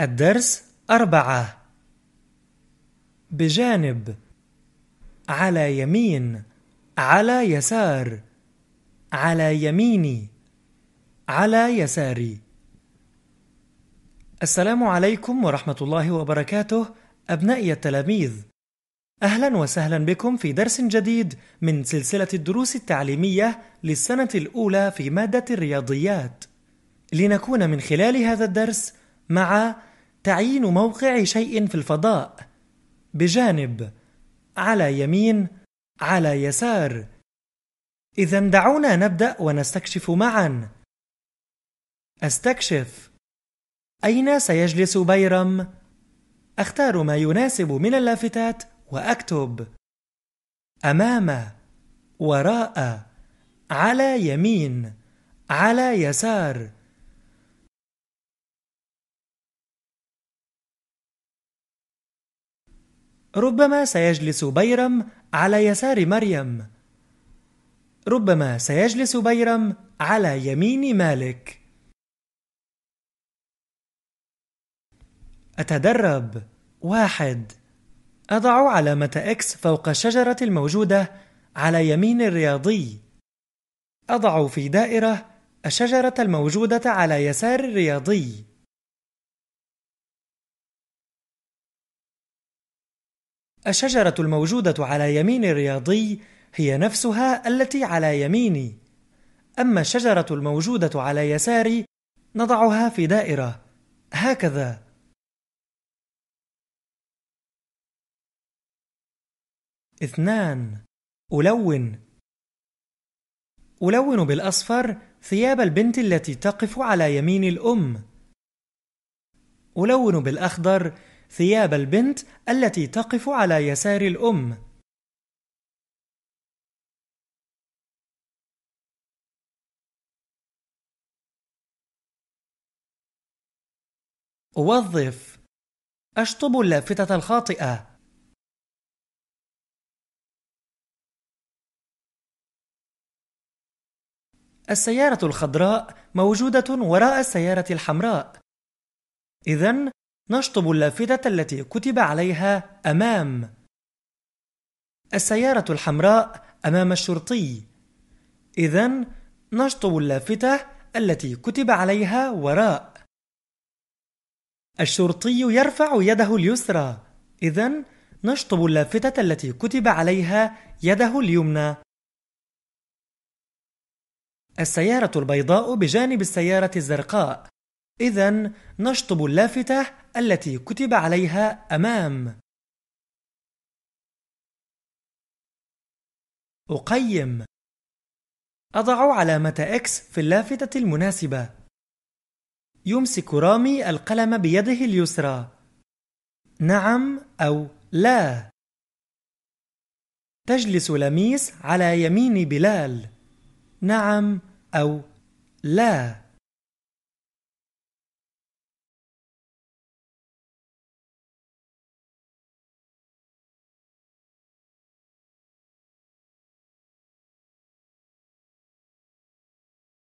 الدرس أربعة بجانب على يمين على يسار على يميني على يساري السلام عليكم ورحمة الله وبركاته أبنائي التلاميذ أهلا وسهلا بكم في درس جديد من سلسلة الدروس التعليمية للسنة الأولى في مادة الرياضيات لنكون من خلال هذا الدرس مع تعيين موقع شيء في الفضاء بجانب على يمين على يسار إذا دعونا نبدأ ونستكشف معا أستكشف أين سيجلس بيرم؟ أختار ما يناسب من اللافتات وأكتب أمام وراء على يمين على يسار ربما سيجلس بيرم على يسار مريم ربما سيجلس بيرم على يمين مالك أتدرب واحد أضع علامة إكس فوق الشجرة الموجودة على يمين الرياضي أضع في دائرة الشجرة الموجودة على يسار الرياضي الشجرة الموجودة على يمين الرياضي هي نفسها التي على يميني أما الشجرة الموجودة على يساري نضعها في دائرة هكذا اثنان ألون ألون بالأصفر ثياب البنت التي تقف على يمين الأم ألون بالأخضر ثياب البنت التي تقف على يسار الأم وظف أشطب اللافتة الخاطئة السيارة الخضراء موجودة وراء السيارة الحمراء إذا نشطب اللافتة التي كتب عليها أمام السيارة الحمراء أمام الشرطي إذا نشطب اللافتة التي كتب عليها وراء الشرطي يرفع يده اليسرى إذا نشطب اللافتة التي كتب عليها يده اليمنى السيارة البيضاء بجانب السيارة الزرقاء إذا نشطب اللافتة التي كتب عليها أمام أقيم أضع علامة X في اللافتة المناسبة يمسك رامي القلم بيده اليسرى نعم أو لا تجلس لميس على يمين بلال نعم أو لا